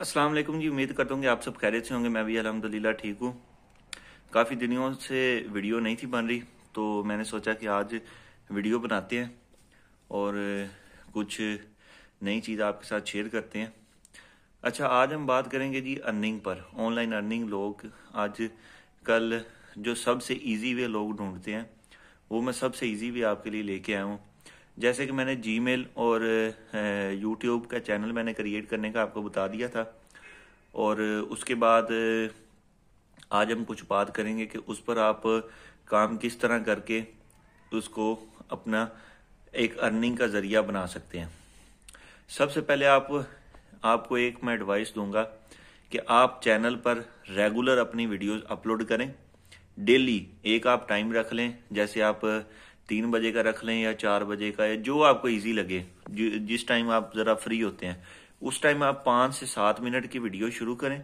अस्सलाम वालेकुम जी उम्मीद करता हूँ कि आप सब खैरियत से होंगे मैं भी अलहमदिल्ला ठीक हूँ काफ़ी दिनों से वीडियो नहीं थी बन रही तो मैंने सोचा कि आज वीडियो बनाते हैं और कुछ नई चीज़ आपके साथ शेयर करते हैं अच्छा आज हम बात करेंगे जी अर्निंग पर ऑनलाइन अर्निंग लोग आज कल जो सबसे ईजी वे लोग ढूंढते हैं वो मैं सबसे ईजी वे आपके लिए लेके आया हूँ जैसे कि मैंने जी और यूट्यूब का चैनल मैंने क्रिएट करने का आपको बता दिया था और उसके बाद आज हम कुछ बात करेंगे कि उस पर आप काम किस तरह करके उसको अपना एक अर्निंग का ज़रिया बना सकते हैं सबसे पहले आप आपको एक मैं एडवाइस दूंगा कि आप चैनल पर रेगुलर अपनी वीडियोस अपलोड करें डेली एक आप टाइम रख लें जैसे आप तीन बजे का रख लें या चार बजे का या जो आपको इजी लगे जिस टाइम आप ज़रा फ्री होते हैं उस टाइम आप पांच से सात मिनट की वीडियो शुरू करें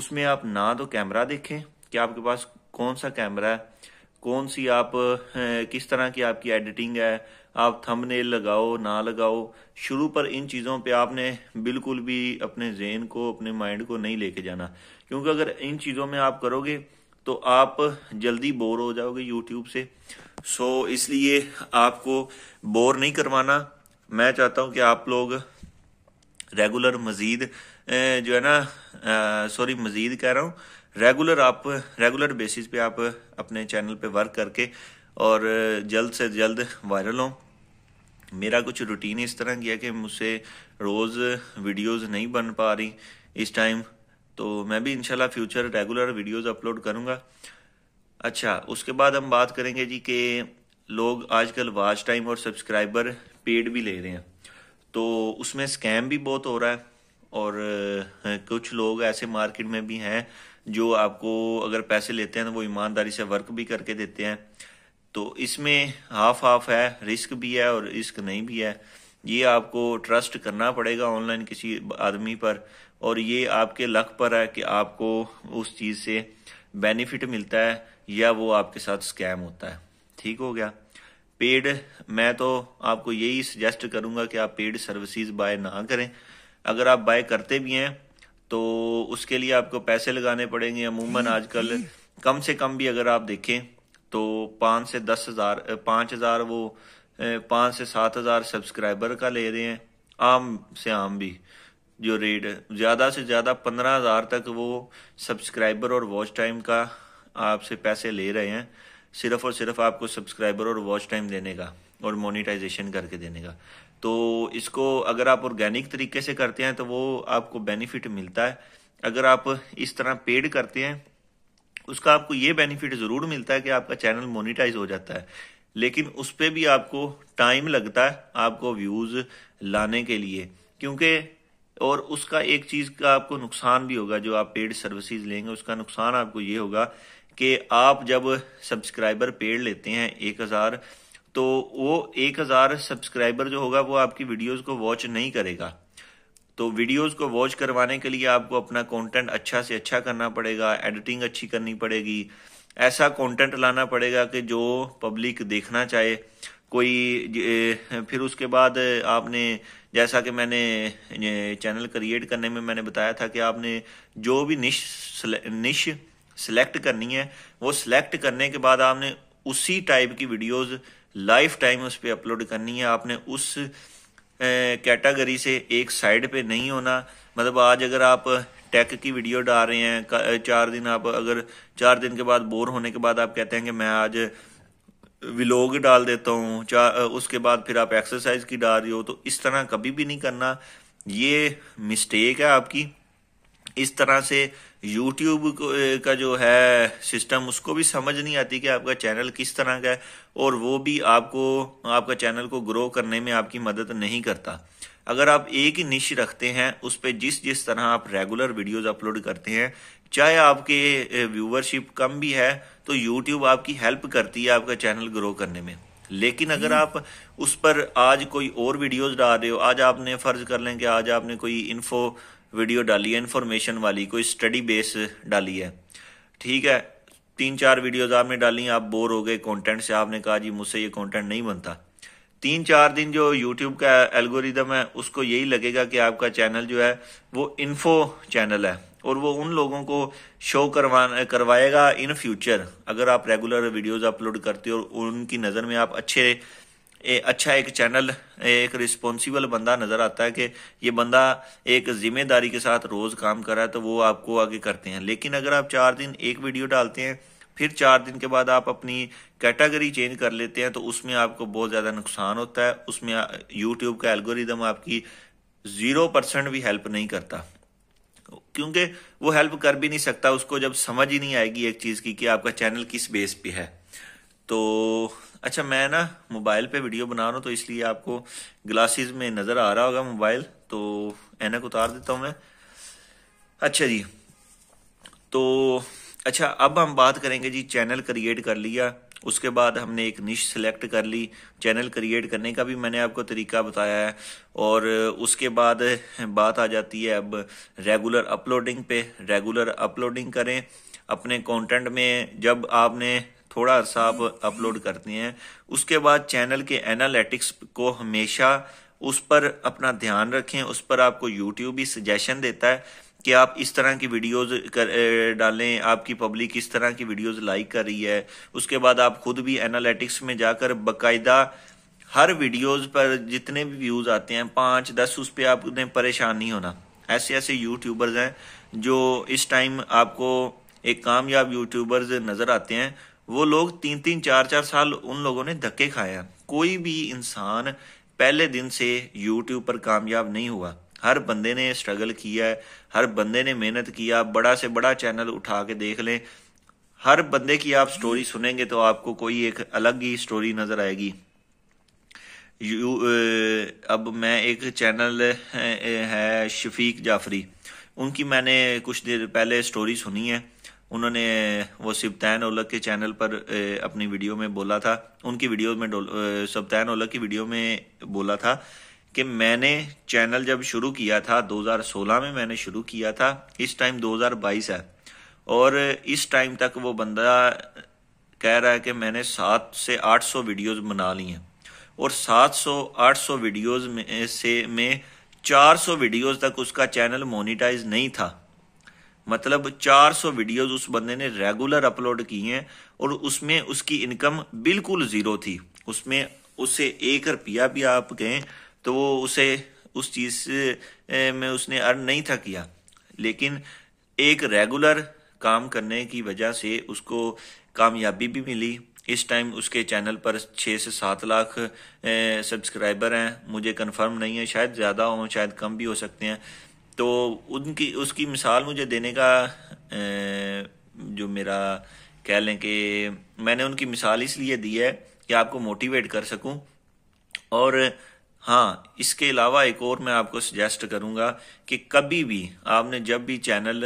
उसमें आप ना तो कैमरा देखें कि आपके पास कौन सा कैमरा है कौन सी आप किस तरह की आपकी एडिटिंग है आप थंबनेल लगाओ ना लगाओ शुरू पर इन चीज़ों पे आपने बिल्कुल भी अपने जेन को अपने माइंड को नहीं लेके जाना क्योंकि अगर इन चीज़ों में आप करोगे तो आप जल्दी बोर हो जाओगे यूट्यूब से सो so, इसलिए आपको बोर नहीं करवाना मैं चाहता हूँ कि आप लोग रेगुलर मज़ीद जो है ना सॉरी मज़ीद कह रहा हूँ रेगुलर आप रेगुलर बेसिस पे आप अपने चैनल पे वर्क करके और जल्द से जल्द वायरल हो मेरा कुछ रूटीन इस तरह किया कि मुझसे रोज़ वीडियोस नहीं बन पा रही इस टाइम तो मैं भी इनशाला फ्यूचर रेगुलर वीडियोज अपलोड करूंगा अच्छा उसके बाद हम बात करेंगे जी के लोग आजकल वॉच टाइम और सब्सक्राइबर पेड भी ले रहे हैं तो उसमें स्कैम भी बहुत हो रहा है और कुछ लोग ऐसे मार्केट में भी हैं जो आपको अगर पैसे लेते हैं तो वो ईमानदारी से वर्क भी करके देते हैं तो इसमें हाफ हाफ है रिस्क भी है और रिस्क नहीं भी है ये आपको ट्रस्ट करना पड़ेगा ऑनलाइन किसी आदमी पर और ये आपके लक पर है कि आपको उस चीज़ से बेनिफिट मिलता है या वो आपके साथ स्कैम होता है ठीक हो गया पेड मैं तो आपको यही सजेस्ट करूंगा कि आप पेड सर्विसेज बाय ना करें अगर आप बाय करते भी हैं तो उसके लिए आपको पैसे लगाने पड़ेंगे अमूमन आजकल कम से कम भी अगर आप देखें तो पाँच से दस हज़ार पाँच हज़ार वो पाँच से सात हज़ार सब्सक्राइबर का ले रहे हैं आम से आम भी जो रेड ज़्यादा से ज़्यादा पंद्रह हज़ार तक वो सब्सक्राइबर और वॉच टाइम का आपसे पैसे ले रहे हैं सिर्फ और सिर्फ आपको सब्सक्राइबर और वॉच टाइम देने का और मोनिटाइजेशन करके देने का तो इसको अगर आप ऑर्गेनिक तरीके से करते हैं तो वो आपको बेनिफिट मिलता है अगर आप इस तरह पेड करते हैं उसका आपको ये बेनिफिट ज़रूर मिलता है कि आपका चैनल मोनिटाइज हो जाता है लेकिन उस पर भी आपको टाइम लगता है आपको व्यूज़ लाने के लिए क्योंकि और उसका एक चीज़ का आपको नुकसान भी होगा जो आप पेड सर्विसेज लेंगे उसका नुकसान आपको ये होगा कि आप जब सब्सक्राइबर पेड लेते हैं एक हज़ार तो वो एक हज़ार सब्सक्राइबर जो होगा वो आपकी वीडियोस को वॉच नहीं करेगा तो वीडियोस को वॉच करवाने के लिए आपको अपना कंटेंट अच्छा से अच्छा करना पड़ेगा एडिटिंग अच्छी करनी पड़ेगी ऐसा कंटेंट लाना पड़ेगा कि जो पब्लिक देखना चाहे कोई फिर उसके बाद आपने जैसा कि मैंने चैनल क्रिएट करने में मैंने बताया था कि आपने जो भी निश निश सिलेक्ट करनी है वो सिलेक्ट करने के बाद आपने उसी टाइप की वीडियोस लाइफ टाइम उस पर अपलोड करनी है आपने उस कैटेगरी से एक साइड पे नहीं होना मतलब आज अगर आप टेक की वीडियो डाल रहे हैं चार दिन आप अगर चार दिन के बाद बोर होने के बाद आप कहते हैं कि मैं आज विलोग डाल देता हूँ उसके बाद फिर आप एक्सरसाइज की डाल रही हो तो इस तरह कभी भी नहीं करना ये मिस्टेक है आपकी इस तरह से यूट्यूब का जो है सिस्टम उसको भी समझ नहीं आती कि आपका चैनल किस तरह का है और वो भी आपको आपका चैनल को ग्रो करने में आपकी मदद नहीं करता अगर आप एक ही निश रखते हैं उस पर जिस जिस तरह आप रेगुलर वीडियोस अपलोड करते हैं चाहे आपके व्यूवरशिप कम भी है तो यूट्यूब आपकी हेल्प करती है आपका चैनल ग्रो करने में लेकिन अगर आप उस पर आज कोई और वीडियोस डाल रहे हो आज आपने फर्ज कर लें कि आज आपने कोई इन्फो वीडियो डाली है इन्फॉर्मेशन वाली कोई स्टडी बेस डाली है ठीक है तीन चार वीडियोस आपने डाली आप बोर हो गए कंटेंट से आपने कहा जी मुझसे ये कंटेंट नहीं बनता तीन चार दिन जो यूट्यूब का एल्गोरिदम है उसको यही लगेगा कि आपका चैनल जो है वो इन्फो चैनल है और वो उन लोगों को शो करवा करवाएगा इन फ्यूचर अगर आप रेगुलर वीडियोस अपलोड करते हो और उनकी नज़र में आप अच्छे ए, अच्छा एक चैनल एक रिस्पॉन्सिबल बंदा नज़र आता है कि ये बंदा एक जिम्मेदारी के साथ रोज़ काम कर रहा है तो वो आपको आगे करते हैं लेकिन अगर आप चार दिन एक वीडियो डालते हैं फिर चार दिन के बाद आप अपनी कैटेगरी चेंज कर लेते हैं तो उसमें आपको बहुत ज़्यादा नुकसान होता है उसमें यूट्यूब का एल्गोरिदम आपकी ज़ीरो परसेंट भी हेल्प नहीं करता क्योंकि वो हेल्प कर भी नहीं सकता उसको जब समझ ही नहीं आएगी एक चीज़ की कि आपका चैनल किस बेस पे है तो अच्छा मैं ना मोबाइल पे वीडियो बना रहा हूं तो इसलिए आपको ग्लासेस में नज़र आ रहा होगा मोबाइल तो एनक उतार देता हूं मैं अच्छा जी तो अच्छा अब हम बात करेंगे जी चैनल क्रिएट कर लिया उसके बाद हमने एक निश सेलेक्ट कर ली चैनल क्रिएट करने का भी मैंने आपको तरीका बताया है और उसके बाद बात आ जाती है अब रेगुलर अपलोडिंग पे रेगुलर अपलोडिंग करें अपने कंटेंट में जब आपने थोड़ा अरसा आप अपलोड करते हैं उसके बाद चैनल के एनालिटिक्स को हमेशा उस पर अपना ध्यान रखें उस पर आपको यूट्यूब भी सजेशन देता है कि आप इस तरह की वीडियोस कर डालें आपकी पब्लिक इस तरह की वीडियोस लाइक कर रही है उसके बाद आप खुद भी एनालिटिक्स में जाकर बकायदा हर वीडियोस पर जितने भी व्यूज आते हैं पाँच दस उस पर आपने परेशान नहीं होना ऐसे ऐसे यूट्यूबर्स हैं जो इस टाइम आपको एक कामयाब यूट्यूबर्स नज़र आते हैं वो लोग तीन तीन चार चार साल उन लोगों ने धक्के खाए कोई भी इंसान पहले दिन से यूट्यूब पर कामयाब नहीं हुआ हर बंदे ने स्ट्रगल किया है हर बंदे ने मेहनत किया बड़ा से बड़ा चैनल उठा के देख लें हर बंदे की आप स्टोरी सुनेंगे तो आपको कोई एक अलग ही स्टोरी नजर आएगी यू अब मैं एक चैनल है शफीक जाफरी उनकी मैंने कुछ देर पहले स्टोरी सुनी है उन्होंने वो सिबतैन ओलक के चैनल पर अपनी वीडियो में बोला था उनकी वीडियो में सप्तान ओलक की वीडियो में बोला था कि मैंने चैनल जब शुरू किया था 2016 में मैंने शुरू किया था इस टाइम 2022 है और इस टाइम तक वो बंदा कह रहा है कि मैंने सात से आठ सौ वीडियोज बना ली हैं और सात सौ आठ सौ वीडियोज में से में चार सौ वीडियोज तक उसका चैनल मोनिटाइज नहीं था मतलब 400 वीडियोस उस बंदे ने रेगुलर अपलोड की हैं और उसमें उसकी इनकम बिल्कुल जीरो थी उसमें उससे एक रुपया भी आप कहें तो वो उसे उस चीज में उसने अर्न नहीं था किया लेकिन एक रेगुलर काम करने की वजह से उसको कामयाबी भी मिली इस टाइम उसके चैनल पर छः से सात लाख सब्सक्राइबर हैं मुझे कंफर्म नहीं है शायद ज़्यादा हों शायद कम भी हो सकते हैं तो उनकी उसकी मिसाल मुझे देने का जो मेरा कह लें कि मैंने उनकी मिसाल इसलिए दी है कि आपको मोटिवेट कर सकूं और हाँ इसके अलावा एक और मैं आपको सजेस्ट करूँगा कि कभी भी आपने जब भी चैनल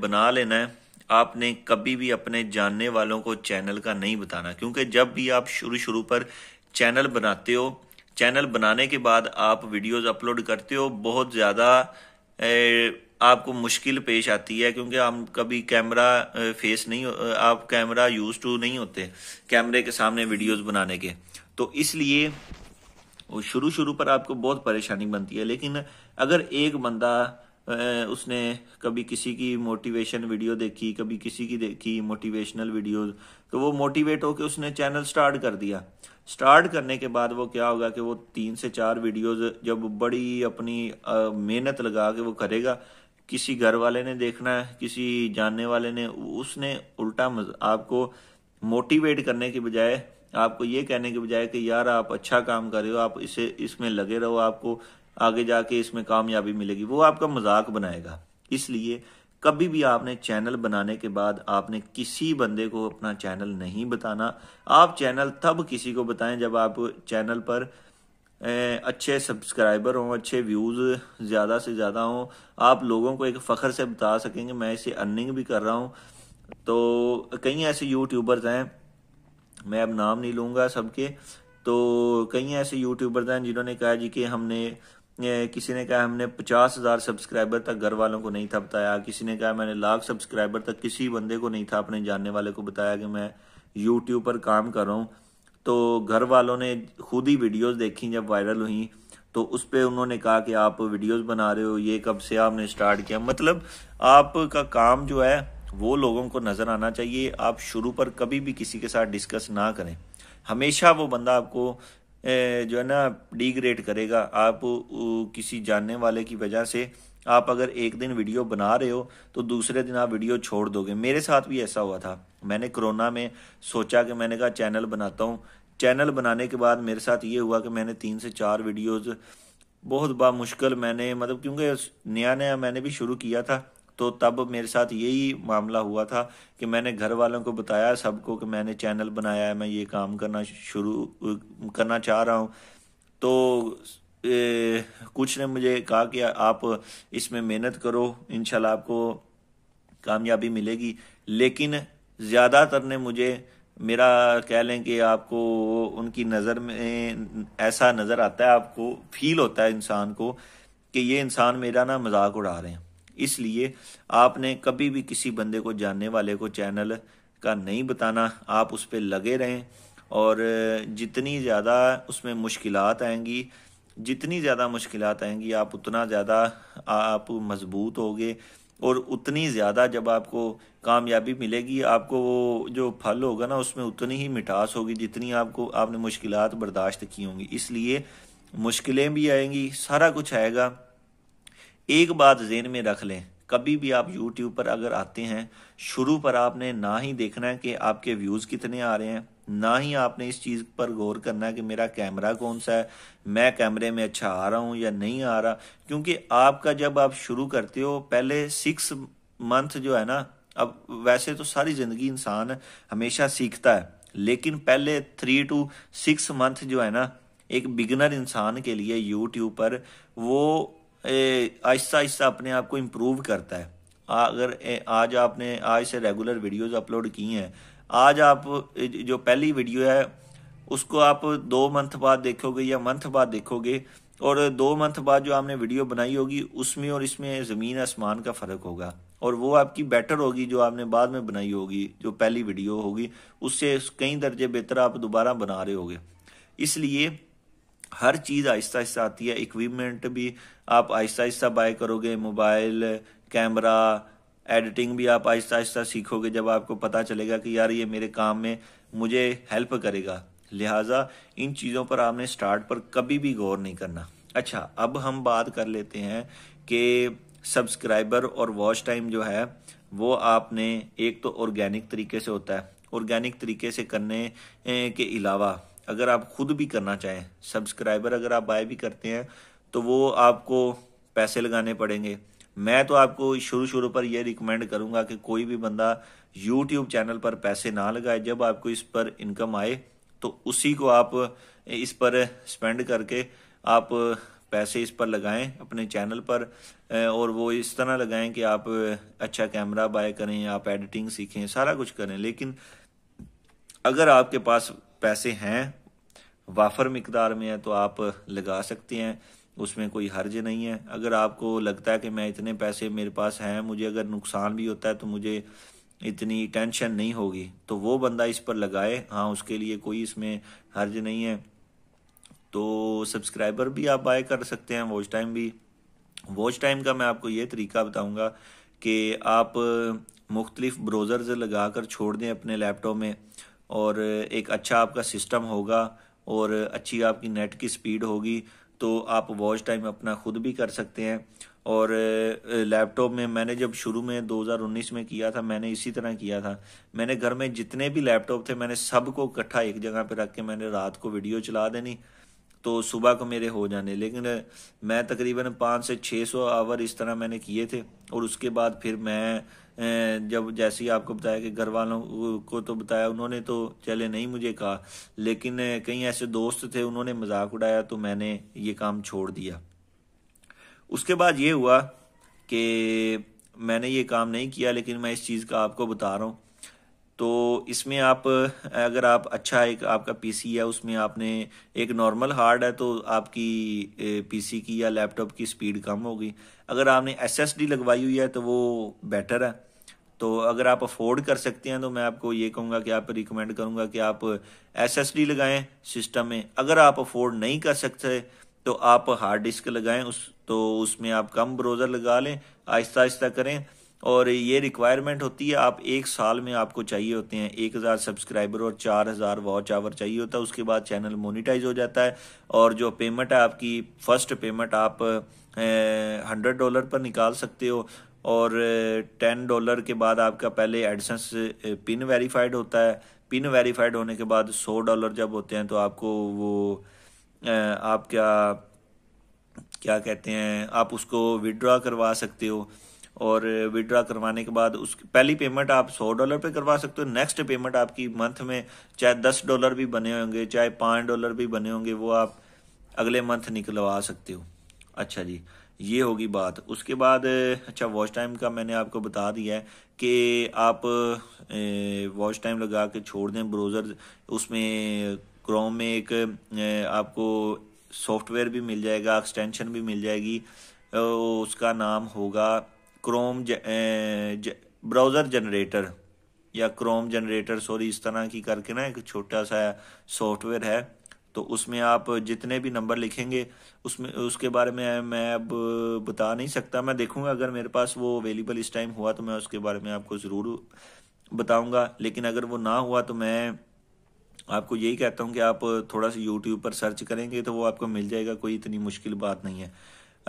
बना लेना है आपने कभी भी अपने जानने वालों को चैनल का नहीं बताना क्योंकि जब भी आप शुरू शुरू पर चैनल बनाते हो चैनल बनाने के बाद आप वीडियोस अपलोड करते हो बहुत ज़्यादा आपको मुश्किल पेश आती है क्योंकि हम कभी कैमरा फेस नहीं आप कैमरा यूज टू नहीं होते कैमरे के सामने वीडियोस बनाने के तो इसलिए वो शुरू शुरू पर आपको बहुत परेशानी बनती है लेकिन अगर एक बंदा उसने कभी किसी की मोटिवेशन वीडियो देखी कभी किसी की देखी मोटिवेशनल वीडियो तो वो मोटिवेट होकर उसने चैनल स्टार्ट कर दिया स्टार्ट करने के बाद वो क्या होगा कि वो तीन से चार वीडियोस जब बड़ी अपनी मेहनत लगा के वो करेगा किसी घर वाले ने देखना है किसी जानने वाले ने उसने उल्टा आपको मोटिवेट करने के बजाय आपको ये कहने के बजाय कि यार आप अच्छा काम कर रहे हो आप इसे इसमें लगे रहो आपको आगे जाके इसमें कामयाबी मिलेगी वो आपका मजाक बनाएगा इसलिए कभी भी आपने चैनल बनाने के बाद आपने किसी बंदे को अपना चैनल नहीं बताना आप चैनल तब किसी को बताएं जब आप चैनल पर अच्छे सब्सक्राइबर हों अच्छे व्यूज़ ज़्यादा से ज़्यादा हों आप लोगों को एक फ़ख्र से बता सकेंगे मैं इसे अर्निंग भी कर रहा हूँ तो कई ऐसे यूट्यूबर्स हैं मैं अब नाम नहीं लूँगा सबके तो कई ऐसे यूट्यूबर्स हैं जिन्होंने कहा जी कि हमने किसी ने कहा हमने पचास हज़ार सब्सक्राइबर तक घर वालों को नहीं था बताया किसी ने कहा मैंने लाख सब्सक्राइबर तक किसी बंदे को नहीं था अपने जानने वाले को बताया कि मैं यूट्यूब पर काम कर रहा हूँ तो घर वालों ने खुद ही वीडियोस देखी जब वायरल हुई तो उस पर उन्होंने कहा कि आप वीडियोस बना रहे हो ये कब से आपने स्टार्ट किया मतलब आपका काम जो है वो लोगों को नज़र आना चाहिए आप शुरू पर कभी भी किसी के साथ डिस्कस ना करें हमेशा वो बंदा आपको जो है ना डिग्रेड करेगा आप किसी जानने वाले की वजह से आप अगर एक दिन वीडियो बना रहे हो तो दूसरे दिन आप वीडियो छोड़ दोगे मेरे साथ भी ऐसा हुआ था मैंने कोरोना में सोचा कि मैंने कहा चैनल बनाता हूँ चैनल बनाने के बाद मेरे साथ ये हुआ कि मैंने तीन से चार वीडियोज़ बहुत मुश्किल मैंने मतलब क्योंकि नया नया मैंने भी शुरू किया था तो तब मेरे साथ यही मामला हुआ था कि मैंने घर वालों को बताया सबको कि मैंने चैनल बनाया है मैं ये काम करना शुरू करना चाह रहा हूँ तो ए, कुछ ने मुझे कहा कि आप इसमें मेहनत करो इनशाला आपको कामयाबी मिलेगी लेकिन ज़्यादातर ने मुझे मेरा कह लें कि आपको उनकी नज़र में ऐसा नज़र आता है आपको फील होता है इंसान को कि ये इंसान मेरा ना मजाक उड़ा रहे हैं इसलिए आपने कभी भी किसी बंदे को जानने वाले को चैनल का नहीं बताना आप उस पर लगे रहें और जितनी ज़्यादा उसमें मुश्किल आएंगी जितनी ज़्यादा मुश्किल आएंगी आप उतना ज़्यादा आप मजबूत होगे और उतनी ज़्यादा जब आपको कामयाबी मिलेगी आपको वो जो फल होगा ना उसमें उतनी ही मिठास होगी जितनी आपको आपने मुश्किल बर्दाश्त की होंगी इसलिए मुश्किलें भी आएंगी सारा कुछ आएगा एक बात जेन में रख लें कभी भी आप यूट्यूब पर अगर आते हैं शुरू पर आपने ना ही देखना है कि आपके व्यूज़ कितने आ रहे हैं ना ही आपने इस चीज़ पर गौर करना है कि मेरा कैमरा कौन सा है मैं कैमरे में अच्छा आ रहा हूँ या नहीं आ रहा क्योंकि आपका जब आप शुरू करते हो पहले सिक्स मंथ जो है ना अब वैसे तो सारी ज़िंदगी इंसान हमेशा सीखता है लेकिन पहले थ्री टू सिक्स मंथ जो है ना एक बिगनर इंसान के लिए यूट्यूब पर वो आहिस्ता आहिस्ता अपने आप को इम्प्रूव करता है अगर आज आपने आज से रेगुलर वीडियोस अपलोड की हैं आज आप जो पहली वीडियो है उसको आप दो मंथ बाद देखोगे या मंथ बाद देखोगे और दो मंथ बाद जो आपने वीडियो बनाई होगी उसमें और इसमें ज़मीन आसमान का फ़र्क होगा और वो आपकी बेटर होगी जो आपने बाद में बनाई होगी जो पहली वीडियो होगी उससे कई दर्जे बेहतर आप दोबारा बना रहे होगे इसलिए हर चीज़ आहिस्ता आहिस्ता आती है इक्विपमेंट भी आप आहिस्ता आहिस्ता बाय करोगे मोबाइल कैमरा एडिटिंग भी आप आहिस्ता आहिस्ता सीखोगे जब आपको पता चलेगा कि यार ये मेरे काम में मुझे हेल्प करेगा लिहाजा इन चीज़ों पर आपने स्टार्ट पर कभी भी गौर नहीं करना अच्छा अब हम बात कर लेते हैं कि सब्सक्राइबर और वॉच टाइम जो है वो आपने एक तो ऑर्गेनिक तरीके से होता है ऑर्गेनिक तरीके से करने के अलावा अगर आप खुद भी करना चाहें सब्सक्राइबर अगर आप बाय भी करते हैं तो वो आपको पैसे लगाने पड़ेंगे मैं तो आपको शुरू शुरू पर यह रिकमेंड करूंगा कि कोई भी बंदा यूट्यूब चैनल पर पैसे ना लगाए जब आपको इस पर इनकम आए तो उसी को आप इस पर स्पेंड करके आप पैसे इस पर लगाएं अपने चैनल पर और वो इस तरह लगाएं कि आप अच्छा कैमरा बाय करें आप एडिटिंग सीखें सारा कुछ करें लेकिन अगर आपके पास पैसे हैं वाफर मकदार में है तो आप लगा सकते हैं उसमें कोई हर्ज नहीं है अगर आपको लगता है कि मैं इतने पैसे मेरे पास हैं मुझे अगर नुकसान भी होता है तो मुझे इतनी टेंशन नहीं होगी तो वो बंदा इस पर लगाए हाँ उसके लिए कोई इसमें हर्ज नहीं है तो सब्सक्राइबर भी आप बाय कर सकते हैं वॉच टाइम भी वॉच टाइम का मैं आपको ये तरीका बताऊंगा कि आप मुख्तलिफ ब्रोज़र्स लगा कर छोड़ दें अपने लैपटॉप में और एक अच्छा आपका सिस्टम होगा और अच्छी आपकी नेट की स्पीड होगी तो आप वॉच टाइम अपना खुद भी कर सकते हैं और लैपटॉप में मैंने जब शुरू में 2019 में किया था मैंने इसी तरह किया था मैंने घर में जितने भी लैपटॉप थे मैंने सबको इकट्ठा एक जगह पर रख के मैंने रात को वीडियो चला देनी तो सुबह को मेरे हो जाने लेकिन मैं तकरीबन पाँच से छः सौ आवर इस तरह मैंने किए थे और उसके बाद फिर मैं जब जैसे ही आपको बताया कि घर वालों को तो बताया उन्होंने तो चले नहीं मुझे कहा लेकिन कई ऐसे दोस्त थे उन्होंने मजाक उड़ाया तो मैंने ये काम छोड़ दिया उसके बाद ये हुआ कि मैंने ये काम नहीं किया लेकिन मैं इस चीज़ का आपको बता रहा हूँ तो इसमें आप अगर आप अच्छा एक आपका पीसी है उसमें आपने एक नॉर्मल हार्ड है तो आपकी पीसी की या लैपटॉप की स्पीड कम होगी अगर आपने एसएसडी लगवाई हुई है तो वो बेटर है तो अगर आप अफोर्ड कर सकते हैं तो मैं आपको ये कहूँगा कि आप रिकमेंड करूँगा कि आप एसएसडी लगाएं सिस्टम में अगर आप अफोर्ड नहीं कर सकते तो आप हार्ड डिस्क लगाएं उस तो उसमें आप कम ब्रोज़र लगा लें आहिस्ता आहिस्ता करें और ये रिक्वायरमेंट होती है आप एक साल में आपको चाहिए होते हैं एक हज़ार सब्सक्राइबर और चार हज़ार वॉच आवर चाहिए होता है उसके बाद चैनल मोनिटाइज हो जाता है और जो पेमेंट है आपकी फ़र्स्ट पेमेंट आप हंड्रेड डॉलर पर निकाल सकते हो और टेन डॉलर के बाद आपका पहले एडसेंस पिन वेरीफाइड होता है पिन वेरीफाइड होने के बाद सौ डॉलर जब होते हैं तो आपको वो आपका क्या क्या कहते हैं आप उसको विड्रॉ करवा सकते हो और विड्रा करवाने के बाद उस पहली पेमेंट आप सौ डॉलर पे करवा सकते हो नेक्स्ट पेमेंट आपकी मंथ में चाहे दस डॉलर भी बने होंगे चाहे पाँच डॉलर भी बने होंगे वो आप अगले मंथ निकलवा सकते हो अच्छा जी ये होगी बात उसके बाद अच्छा वॉच टाइम का मैंने आपको बता दिया है कि आप वॉच टाइम लगा के छोड़ दें ब्राउज़र उसमें क्रोम में एक आपको सॉफ्टवेयर भी मिल जाएगा एक्सटेंशन भी मिल जाएगी उसका नाम होगा क्रोम ब्राउज़र जनरेटर या क्रोम जनरेटर सॉरी इस तरह की करके ना एक छोटा सा सॉफ्टवेयर है तो उसमें आप जितने भी नंबर लिखेंगे उसमें उसके बारे में मैं अब बता नहीं सकता मैं देखूंगा अगर मेरे पास वो अवेलेबल इस टाइम हुआ तो मैं उसके बारे में आपको ज़रूर बताऊंगा लेकिन अगर वो ना हुआ तो मैं आपको यही कहता हूँ कि आप थोड़ा सा यूट्यूब पर सर्च करेंगे तो वो आपको मिल जाएगा कोई इतनी मुश्किल बात नहीं है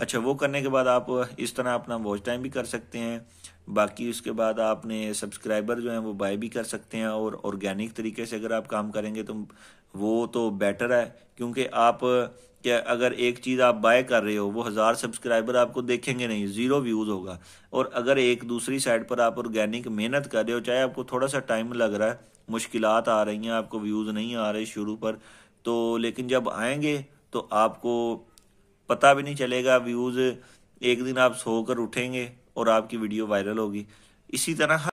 अच्छा वो करने के बाद आप इस तरह अपना वॉच टाइम भी कर सकते हैं बाकी उसके बाद आपने सब्सक्राइबर जो हैं वो बाय भी कर सकते हैं और ऑर्गेनिक तरीके से अगर आप काम करेंगे तो वो तो बेटर है क्योंकि आप क्या अगर एक चीज़ आप बाय कर रहे हो वो हज़ार सब्सक्राइबर आपको देखेंगे नहीं ज़ीरो व्यूज़ होगा और अगर एक दूसरी साइड पर आप ऑर्गेनिक मेहनत कर रहे हो चाहे आपको थोड़ा सा टाइम लग रहा है मुश्किल आ रही हैं आपको व्यूज़ नहीं आ रहे शुरू पर तो लेकिन जब आएंगे तो आपको पता भी नहीं चलेगा व्यूज़ एक दिन आप सोकर उठेंगे और आपकी वीडियो वायरल होगी इसी तरह